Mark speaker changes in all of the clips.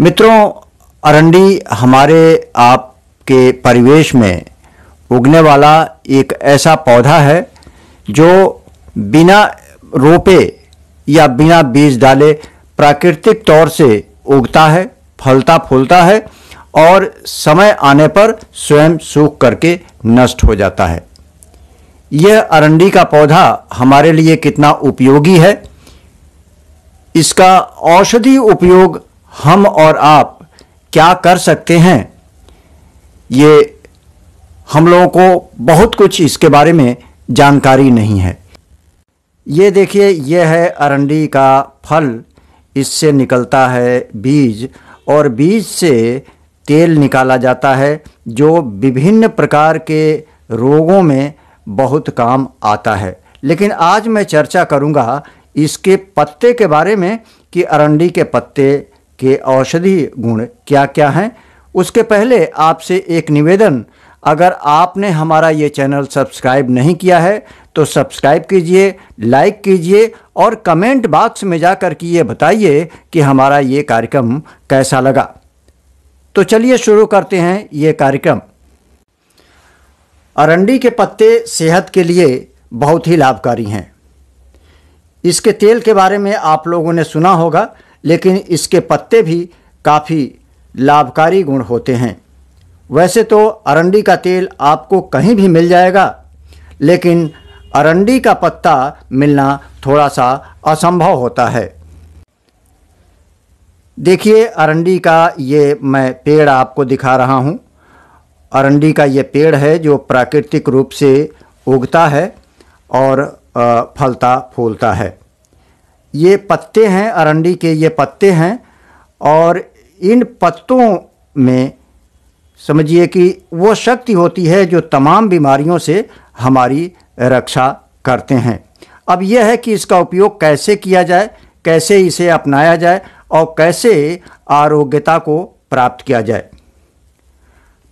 Speaker 1: मित्रों अरंडी हमारे आपके परिवेश में उगने वाला एक ऐसा पौधा है जो बिना रोपे या बिना बीज डाले प्राकृतिक तौर से उगता है फलता फूलता है और समय आने पर स्वयं सूख करके नष्ट हो जाता है यह अरंडी का पौधा हमारे लिए कितना उपयोगी है इसका औषधि उपयोग हम और आप क्या कर सकते हैं ये हम लोगों को बहुत कुछ इसके बारे में जानकारी नहीं है ये देखिए यह है अरंडी का फल इससे निकलता है बीज और बीज से तेल निकाला जाता है जो विभिन्न प्रकार के रोगों में बहुत काम आता है लेकिन आज मैं चर्चा करूंगा इसके पत्ते के बारे में कि अरंडी के पत्ते के औषधि गुण क्या क्या हैं उसके पहले आपसे एक निवेदन अगर आपने हमारा ये चैनल सब्सक्राइब नहीं किया है तो सब्सक्राइब कीजिए लाइक कीजिए और कमेंट बॉक्स में जा कर के ये बताइए कि हमारा ये कार्यक्रम कैसा लगा तो चलिए शुरू करते हैं ये कार्यक्रम अरंडी के पत्ते सेहत के लिए बहुत ही लाभकारी हैं इसके तेल के बारे में आप लोगों ने सुना होगा लेकिन इसके पत्ते भी काफ़ी लाभकारी गुण होते हैं वैसे तो अरंडी का तेल आपको कहीं भी मिल जाएगा लेकिन अरंडी का पत्ता मिलना थोड़ा सा असंभव होता है देखिए अरंडी का ये मैं पेड़ आपको दिखा रहा हूँ अरंडी का ये पेड़ है जो प्राकृतिक रूप से उगता है और फलता फूलता है ये पत्ते हैं अरंडी के ये पत्ते हैं और इन पत्तों में समझिए कि वो शक्ति होती है जो तमाम बीमारियों से हमारी रक्षा करते हैं अब यह है कि इसका उपयोग कैसे किया जाए कैसे इसे अपनाया जाए और कैसे आरोग्यता को प्राप्त किया जाए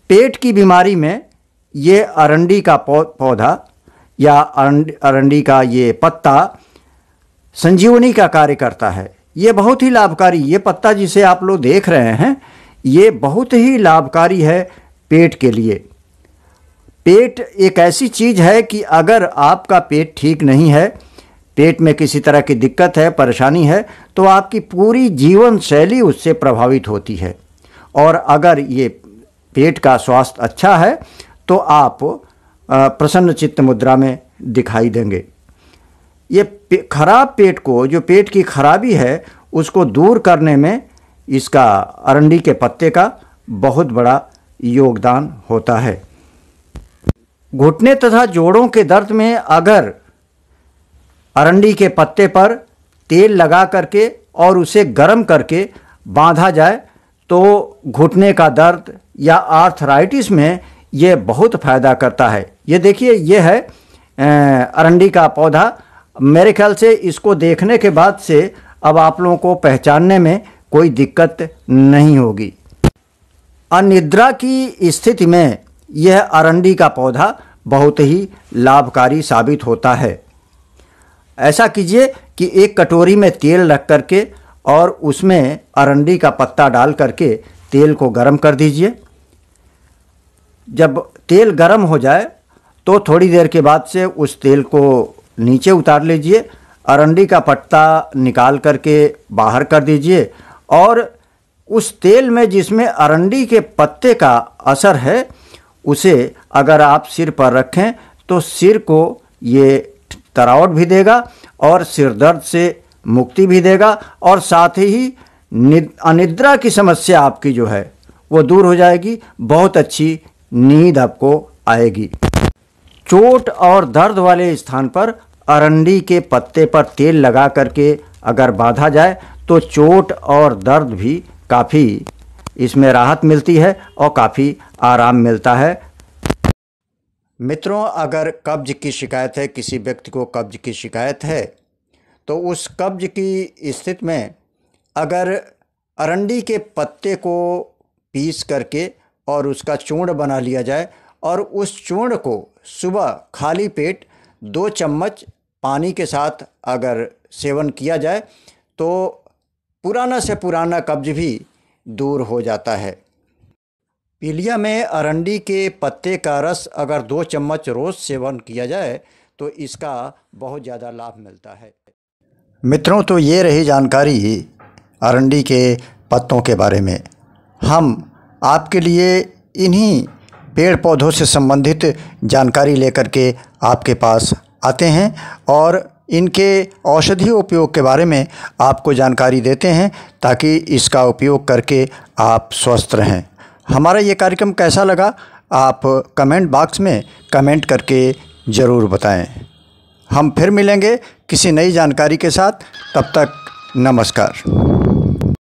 Speaker 1: पेट की बीमारी में ये अरंडी का पौधा या अरंडी का ये पत्ता संजीवनी का कार्य करता है ये बहुत ही लाभकारी ये पत्ता जिसे आप लोग देख रहे हैं ये बहुत ही लाभकारी है पेट के लिए पेट एक ऐसी चीज़ है कि अगर आपका पेट ठीक नहीं है पेट में किसी तरह की दिक्कत है परेशानी है तो आपकी पूरी जीवन शैली उससे प्रभावित होती है और अगर ये पेट का स्वास्थ्य अच्छा है तो आप प्रसन्न चित्त मुद्रा में दिखाई देंगे ये पे, खराब पेट को जो पेट की खराबी है उसको दूर करने में इसका अरंडी के पत्ते का बहुत बड़ा योगदान होता है घुटने तथा जोड़ों के दर्द में अगर अरंडी के पत्ते पर तेल लगा करके और उसे गर्म करके बांधा जाए तो घुटने का दर्द या आर्थराइटिस में ये बहुत फ़ायदा करता है ये देखिए ये है अरंडी का पौधा मेरे ख्याल से इसको देखने के बाद से अब आप लोगों को पहचानने में कोई दिक्कत नहीं होगी अनिद्रा की स्थिति में यह अरंडी का पौधा बहुत ही लाभकारी साबित होता है ऐसा कीजिए कि एक कटोरी में तेल रख करके और उसमें अरंडी का पत्ता डाल करके तेल को गर्म कर दीजिए जब तेल गर्म हो जाए तो थोड़ी देर के बाद से उस तेल को नीचे उतार लीजिए अरंडी का पत्ता निकाल करके बाहर कर दीजिए और उस तेल में जिसमें अरंडी के पत्ते का असर है उसे अगर आप सिर पर रखें तो सिर को ये तरावट भी देगा और सिर दर्द से मुक्ति भी देगा और साथ ही अनिद्रा की समस्या आपकी जो है वो दूर हो जाएगी बहुत अच्छी नींद आपको आएगी चोट और दर्द वाले स्थान पर अरंडी के पत्ते पर तेल लगा करके अगर बांधा जाए तो चोट और दर्द भी काफ़ी इसमें राहत मिलती है और काफ़ी आराम मिलता है मित्रों अगर कब्ज की शिकायत है किसी व्यक्ति को कब्ज की शिकायत है तो उस कब्ज की स्थिति में अगर अरंडी के पत्ते को पीस करके और उसका चूर्ण बना लिया जाए और उस चूर्ण को सुबह खाली पेट दो चम्मच पानी के साथ अगर सेवन किया जाए तो पुराना से पुराना कब्ज भी दूर हो जाता है पीलिया में अरंडी के पत्ते का रस अगर दो चम्मच रोज़ सेवन किया जाए तो इसका बहुत ज़्यादा लाभ मिलता है मित्रों तो ये रही जानकारी अरंडी के पत्तों के बारे में हम आपके लिए इन्हीं पेड़ पौधों से संबंधित जानकारी लेकर के आपके पास आते हैं और इनके औषधीय उपयोग के बारे में आपको जानकारी देते हैं ताकि इसका उपयोग करके आप स्वस्थ रहें हमारा ये कार्यक्रम कैसा लगा आप कमेंट बॉक्स में कमेंट करके ज़रूर बताएं हम फिर मिलेंगे किसी नई जानकारी के साथ तब तक नमस्कार